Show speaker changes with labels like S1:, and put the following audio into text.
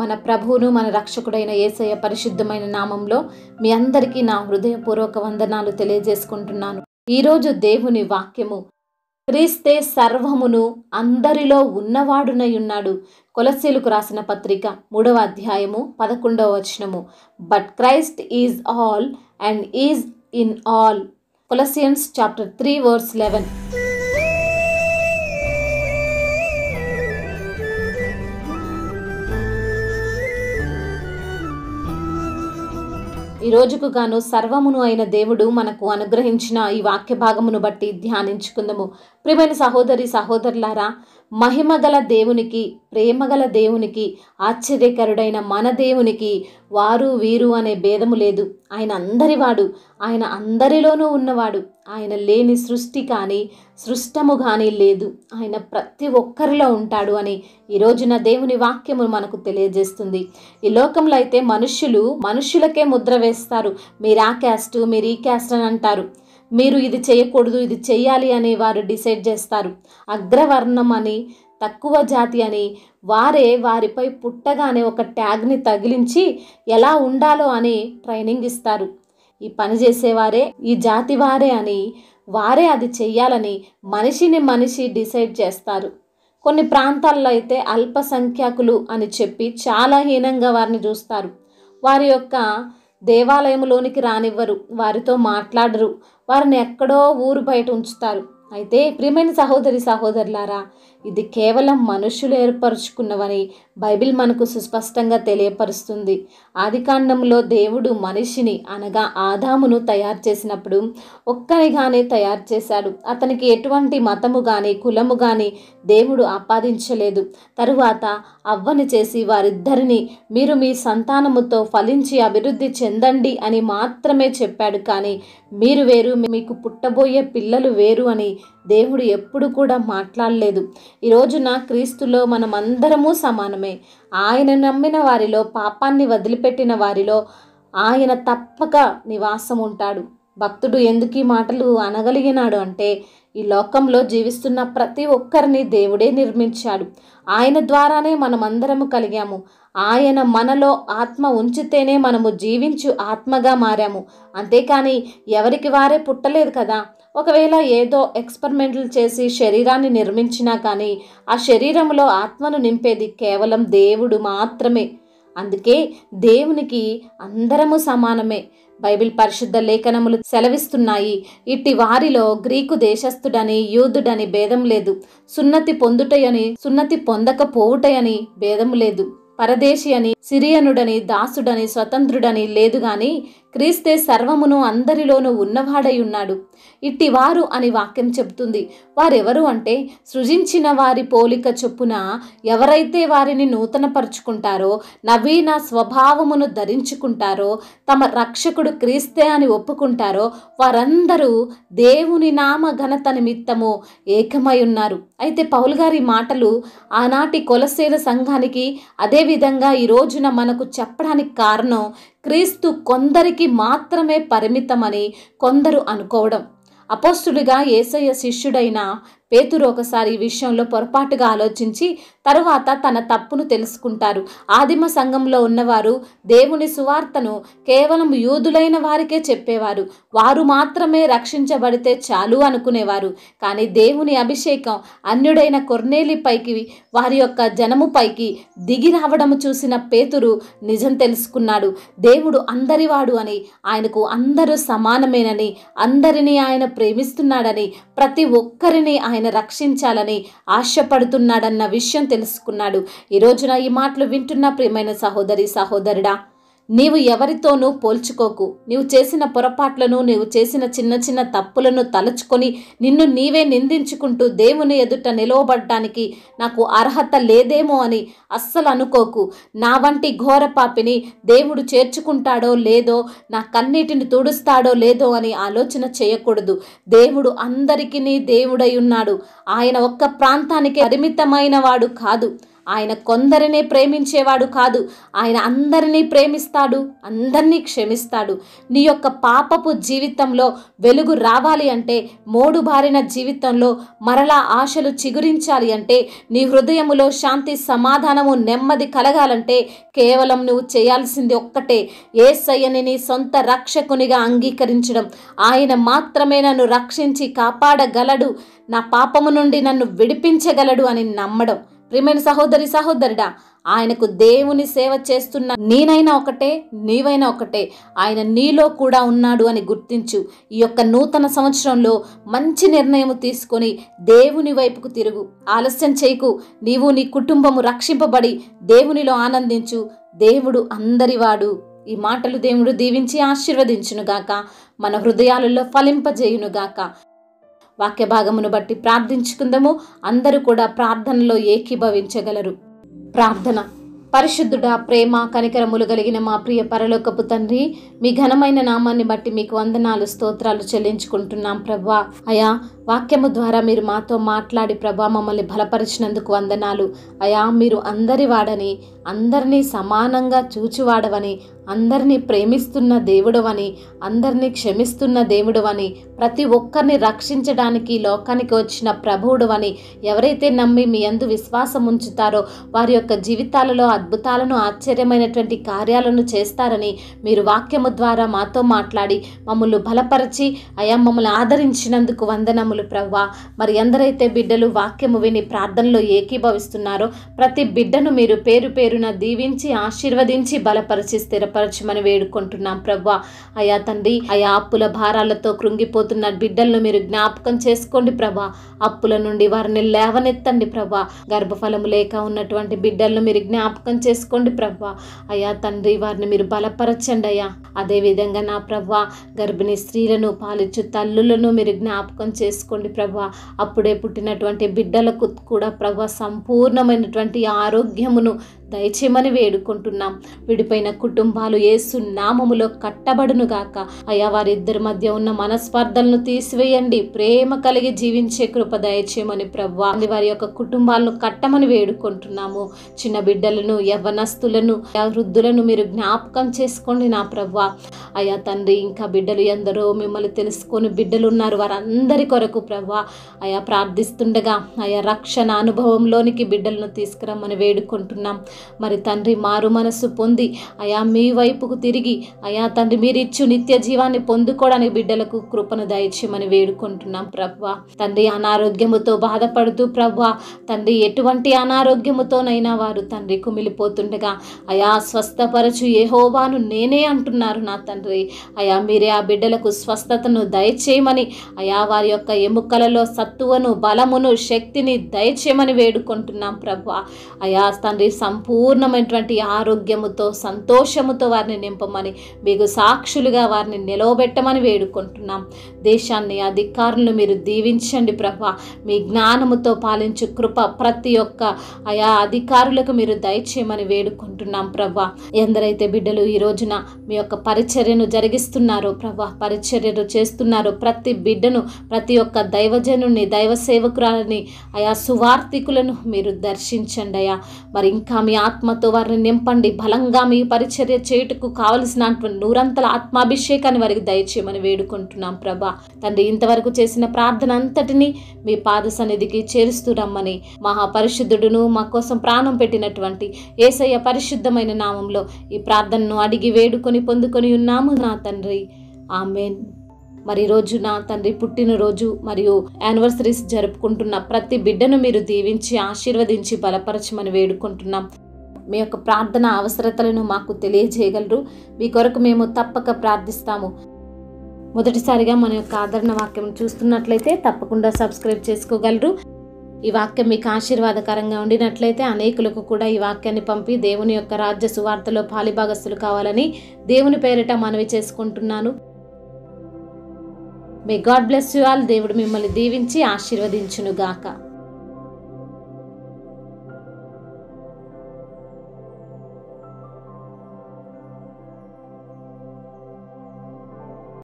S1: మన ప్రభువును మన రక్షకుడైన ఏసయ్య పరిశుద్ధమైన నామంలో మీ అందరికీ నా హృదయపూర్వక వందనాలు తెలియజేసుకుంటున్నాను ఈరోజు దేవుని వాక్యము క్రీస్తే సర్వమును అందరిలో ఉన్నవాడునై ఉన్నాడు కొలసీలకు రాసిన పత్రిక మూడవ అధ్యాయము పదకొండవ వచనము but Christ is all and is in all Colossians chapter three verse eleven ఈ రోజుకు గాను సర్వమును అయిన దేవుడు మనకు అనుగ్రహించిన ఈ వాక్య భాగమును బట్టి ధ్యానించుకుందాము ప్రియమైన సహోదరి సహోదరులారా మహిమగల దేవునికి ప్రేమగల దేవునికి ఆశ్చర్యకరుడైన మన దేవునికి వారు వీరు అనే భేదము లేదు ఆయన అందరివాడు ఆయన అందరిలోనూ ఉన్నవాడు ఆయన లేని సృష్టి కానీ సృష్టము కానీ లేదు ఆయన ప్రతి ఒక్కరిలో ఉంటాడు అని ఈ రోజున దేవుని వాక్యము మనకు తెలియజేస్తుంది ఈ లోకంలో అయితే మనుష్యులు మనుష్యులకే ముద్ర వేస్తారు మీరు ఆ క్యాస్ట్ మీరు ఈ క్యాస్ట్ అని అంటారు మీరు ఇది చేయకూడదు ఇది చేయాలి అని వారు డిసైడ్ చేస్తారు అగ్రవర్ణం అని తక్కువ జాతి అని వారే వారిపై పుట్టగానే ఒక ట్యాగ్ని తగిలించి ఎలా ఉండాలో అని ట్రైనింగ్ ఇస్తారు ఈ పని చేసేవారే ఈ జాతి వారే అని వారే అది చెయ్యాలని మనిషిని మనిషి డిసైడ్ చేస్తారు కొన్ని ప్రాంతాల్లో అయితే అల్పసంఖ్యాకులు అని చెప్పి చాలా హీనంగా వారిని చూస్తారు వారి యొక్క దేవాలయంలోనికి రానివ్వరు వారితో మాట్లాడరు వారిని ఎక్కడో ఊరు బయట ఉంచుతారు అయితే ప్రియమైన సహోదరి సహోదరులారా ఇది కేవలం మనుషులు ఏర్పరచుకున్నవని బైబిల్ మనకు సుస్పష్టంగా తెలియపరుస్తుంది ఆదికాండంలో దేవుడు మనిషిని అనగా ఆదామును తయారు చేసినప్పుడు ఒక్కరిగానే తయారు చేశాడు అతనికి ఎటువంటి మతము కానీ కులము కానీ దేవుడు ఆపాదించలేదు తరువాత అవ్వని చేసి వారిద్దరిని మీరు మీ సంతానముతో ఫలించి అభివృద్ధి చెందండి అని మాత్రమే చెప్పాడు కానీ మీరు వేరు మీకు పుట్టబోయే పిల్లలు వేరు అని దేవుడు ఎప్పుడు కూడా మాట్లాడలేదు ఈ రోజున క్రీస్తులో మనమందరము సమానమే ఆయన నమ్మిన వారిలో పాపాన్ని వదిలిపెట్టిన వారిలో ఆయన తప్పక నివాసం ఉంటాడు భక్తుడు ఎందుకు ఈ మాటలు అనగలిగినాడు అంటే ఈ లోకంలో జీవిస్తున్న ప్రతి ఒక్కరిని దేవుడే నిర్మించాడు ఆయన ద్వారానే మనమందరము కలిగాము ఆయన మనలో ఆత్మ ఉంచితేనే మనము జీవించు ఆత్మగా మారాము అంతేకాని ఎవరికి వారే పుట్టలేదు కదా ఒకవేళ ఏదో ఎక్స్పెరిమెంట్లు చేసి శరీరాన్ని నిర్మించినా కానీ ఆ శరీరంలో ఆత్మను నింపేది కేవలం దేవుడు మాత్రమే అందుకే దేవునికి అందరము సమానమే బైబిల్ పరిశుద్ధ లేఖనములు సెలవిస్తున్నాయి ఇట్టి వారిలో గ్రీకు దేశస్థుడని యూదుడని భేదం లేదు సున్నతి పొందుటయని సున్నతి పొందకపోవుటయని భేదం లేదు పరదేశి అని సిరియనుడని దాసుడని స్వతంత్రుడని లేదు గాని క్రీస్తే సర్వమును అందరిలోనూ ఉన్నవాడై ఉన్నాడు ఇట్టివారు అని వాక్యం చెబుతుంది వారెవరు అంటే సృజించిన వారి పోలిక చొప్పున ఎవరైతే వారిని నూతనపరుచుకుంటారో నవీన స్వభావమును ధరించుకుంటారో తమ రక్షకుడు క్రీస్తే అని ఒప్పుకుంటారో వారందరూ దేవుని నామ ఘనత నిమిత్తము ఏకమై ఉన్నారు అయితే పౌల్ గారి మాటలు ఆనాటి కొలసేల సంఘానికి అదేవిధంగా ఈ రోజున మనకు చెప్పడానికి కారణం క్రీస్తు కొందరికి మాత్రమే పరిమితమని కొందరు అనుకోవడం అపోస్తుడిగా ఏసయ్య శిష్యుడైన పేతురు ఒకసారి ఈ విషయంలో పొరపాటుగా ఆలోచించి తరువాత తన తప్పును తెలుసుకుంటారు ఆదిమ సంఘంలో ఉన్నవారు దేవుని సువార్తను కేవలం యూదులైన వారికే చెప్పేవారు వారు మాత్రమే రక్షించబడితే చాలు అనుకునేవారు కానీ దేవుని అభిషేకం అన్యుడైన కొర్నేలిపైకి వారి యొక్క జనముపైకి దిగి రావడము చూసిన పేతురు నిజం తెలుసుకున్నాడు దేవుడు అందరివాడు అని ఆయనకు అందరూ సమానమేనని అందరినీ ఆయన ప్రేమిస్తున్నాడని ప్రతి ఒక్కరిని ఆయన ఆయన రక్షించాలని ఆశపడుతున్నాడన్న విషయం తెలుసుకున్నాడు ఈ రోజున ఈ మాటలు వింటున్న ప్రియమైన సహోదరి సహోదరుడా నీవు ఎవరితోనూ పోల్చుకోకు నీవు చేసిన పొరపాట్లను నీవు చేసిన చిన్న చిన్న తప్పులను తలుచుకొని నిన్ను నీవే నిందించుకుంటూ దేవుని ఎదుట నిలవబడ్డానికి నాకు అర్హత లేదేమో అని అస్సలు అనుకోకు నా వంటి ఘోర పాపిని దేవుడు చేర్చుకుంటాడో లేదో నా కన్నీటిని తుడుస్తాడో లేదో అని ఆలోచన చేయకూడదు దేవుడు అందరికీ దేవుడై ఉన్నాడు ఆయన ఒక్క ప్రాంతానికి పరిమితమైన వాడు కాదు ఆయన కొందరినే ప్రేమించేవాడు కాదు ఆయన అందరినీ ప్రేమిస్తాడు అందరినీ క్షమిస్తాడు నీ యొక్క పాపపు జీవితంలో వెలుగు రావాలి అంటే మోడు బారిన జీవితంలో మరలా ఆశలు చిగురించాలి అంటే నీ హృదయములో శాంతి సమాధానము నెమ్మది కలగాలంటే కేవలం నువ్వు చేయాల్సింది ఒక్కటే ఏసయ్యని నీ సొంత రక్షకునిగా అంగీకరించడం ఆయన మాత్రమే నన్ను రక్షించి కాపాడగలడు నా పాపము నుండి నన్ను విడిపించగలడు అని నమ్మడం ప్రియమైన సహోదరి సహోదరుడా ఆయనకు దేవుని సేవ చేస్తున్న నేనైనా ఒకటే నీవైనా ఒకటే ఆయన నీలో కూడా ఉన్నాడు అని గుర్తించు ఈ యొక్క నూతన సంవత్సరంలో మంచి నిర్ణయం తీసుకొని దేవుని వైపుకు తిరుగు ఆలస్యం చేయకు నీవు నీ కుటుంబము రక్షింపబడి దేవునిలో ఆనందించు దేవుడు అందరివాడు ఈ మాటలు దేవుడు దీవించి ఆశీర్వదించునుగాక మన హృదయాలలో ఫలింపజేయునుగాక వాక్య భాగమును బట్టి ప్రార్థించుకుందాము అందరూ కూడా ప్రార్థనలో ఏకీభవించగలరు ప్రార్థన పరిశుద్ధుడ ప్రేమ కనికరములు కలిగిన మా ప్రియ పరలోకపు తండ్రి మీ ఘనమైన నామాన్ని బట్టి మీకు వందనాలు స్తోత్రాలు చెల్లించుకుంటున్నాం ప్రభా అయా వాక్యము ద్వారా మీరు మాతో మాట్లాడి ప్రభా మమ్మల్ని బలపరిచినందుకు వందనాలు అయా మీరు అందరి వాడని అందరినీ సమానంగా చూచివాడవని అందరినీ ప్రేమిస్తున్న దేవుడవని అందరినీ క్షమిస్తున్న దేవుడవని ప్రతి ఒక్కరిని రక్షించడానికి లోకానికి వచ్చిన ప్రభువుడవని ఎవరైతే నమ్మి మీ అందు విశ్వాసం ఉంచుతారో వారి యొక్క జీవితాలలో అద్భుతాలను ఆశ్చర్యమైనటువంటి కార్యాలను చేస్తారని మీరు వాక్యము ద్వారా మాతో మాట్లాడి మమ్మల్ని బలపరిచి అయా మమ్మల్ని ఆదరించినందుకు వందనములు కాపాడేవాళ్ళు ప్రవ్వా మరి ఎందరైతే బిడ్డలు వాక్యము విని ప్రార్థనలో ఏకీభవిస్తున్నారో ప్రతి బిడ్డను మీరు పేరు పేరున దీవించి ఆశీర్వదించి బలపరిచి స్థిరపరచమని వేడుకుంటున్నాం ప్రవ్వా అయా తండ్రి అయా అప్పుల భారాలతో కృంగిపోతున్న బిడ్డలను మీరు జ్ఞాపకం చేసుకోండి ప్రభా అప్పుల నుండి వారిని లేవనెత్తండి ప్రభా గర్భఫలము లేక ఉన్నటువంటి బిడ్డలను మీరు జ్ఞాపకం చేసుకోండి ప్రభా అయా తండ్రి వారిని మీరు బలపరచండి అయ్యా అదేవిధంగా నా ప్రభా గర్భిణీ స్త్రీలను పాలిచ్చు తల్లులను మీరు జ్ఞాపకం చేసుకోండి చేసుకోండి ప్రభా అప్పుడే పుట్టినటువంటి బిడ్డలకు కూడా ప్రభా సంపూర్ణమైనటువంటి ఆరోగ్యమును దయచేయమని వేడుకుంటున్నాం విడిపోయిన కుటుంబాలు ఏసు నామములో కట్టబడును అయ్యా వారిద్దరి మధ్య ఉన్న మనస్పర్ధలను తీసివేయండి ప్రేమ కలిగి జీవించే కృప దయచేయమని అన్ని వారి యొక్క కుటుంబాలను కట్టమని వేడుకుంటున్నాము చిన్న బిడ్డలను యవ్వనస్తులను వృద్ధులను మీరు జ్ఞాపకం చేసుకోండి నా ప్రభా అయ్యా తండ్రి ఇంకా బిడ్డలు ఎందరో మిమ్మల్ని తెలుసుకొని బిడ్డలు ఉన్నారు వారందరి కొరకు కొరకు ప్రభా ఆయా ప్రార్థిస్తుండగా ఆయా రక్షణ అనుభవంలోనికి బిడ్డలను తీసుకురమ్మని వేడుకుంటున్నాం మరి తండ్రి మారు మనసు పొంది అయా మీ వైపుకు తిరిగి అయా తండ్రి మీరిచ్చు నిత్య జీవాన్ని పొందుకోవడానికి బిడ్డలకు కృపను దయచేయమని వేడుకుంటున్నాం ప్రభా తండ్రి అనారోగ్యముతో బాధపడుతూ ప్రభా తండ్రి ఎటువంటి అనారోగ్యముతోనైనా వారు తండ్రి కుమిలిపోతుండగా అయా స్వస్థపరచు ఏహోవాను నేనే అంటున్నారు నా తండ్రి అయా మీరే ఆ బిడ్డలకు స్వస్థతను దయచేయమని అయా వారి యొక్క ఎముకలలో సత్తువను బలమును శక్తిని దయచేయమని వేడుకుంటున్నాం ప్రభు అయా తండ్రి సంపూర్ణమైనటువంటి ఆరోగ్యముతో సంతోషముతో వారిని నింపమని మీకు సాక్షులుగా వారిని నిలవబెట్టమని వేడుకుంటున్నాం దేశాన్ని అధికారులను మీరు దీవించండి ప్రభు మీ జ్ఞానముతో పాలించు కృప ప్రతి ఒక్క ఆయా అధికారులకు మీరు దయచేయమని వేడుకుంటున్నాం ప్రభు ఎందరైతే బిడ్డలు ఈ రోజున మీ యొక్క పరిచర్యను జరిగిస్తున్నారో ప్రభా పరిచర్యను చేస్తున్నారో ప్రతి బిడ్డను ప్రతి ఒక్క యొక్క దైవజనుని దైవ సేవకురాలని ఆయా సువార్థికులను మీరు దర్శించండి అయ్యా మరి ఇంకా మీ ఆత్మతో వారిని నింపండి బలంగా మీ పరిచర్య చేయుటకు కావలసినటువంటి నూరంతల ఆత్మాభిషేకాన్ని వారికి దయచేయమని వేడుకుంటున్నాం ప్రభా తండ్రి ఇంతవరకు చేసిన ప్రార్థన అంతటిని మీ పాద సన్నిధికి చేరుస్తూ రమ్మని మహాపరిశుద్ధుడును మా కోసం ప్రాణం పెట్టినటువంటి ఏసయ్య పరిశుద్ధమైన నామంలో ఈ ప్రార్థనను అడిగి వేడుకొని పొందుకొని ఉన్నాము నా తండ్రి ఆమెన్ మరి రోజున తండ్రి పుట్టినరోజు మరియు యానివర్సరీస్ జరుపుకుంటున్న ప్రతి బిడ్డను మీరు దీవించి ఆశీర్వదించి బలపరచమని వేడుకుంటున్నాం మీ యొక్క ప్రార్థన అవసరతలను మాకు తెలియజేయగలరు మీ కొరకు మేము తప్పక ప్రార్థిస్తాము మొదటిసారిగా మన యొక్క ఆదరణ వాక్యం చూస్తున్నట్లయితే తప్పకుండా సబ్స్క్రైబ్ చేసుకోగలరు ఈ వాక్యం మీకు ఆశీర్వాదకరంగా ఉండినట్లయితే అనేకులకు కూడా ఈ వాక్యాన్ని పంపి దేవుని యొక్క రాజ్య సువార్తలో పాలిభాగస్తులు కావాలని దేవుని పేరిట మనవి చేసుకుంటున్నాను may God bless you all దేవుడు మిమ్మల్ని దీవించి ఆశీర్వదించునుగాక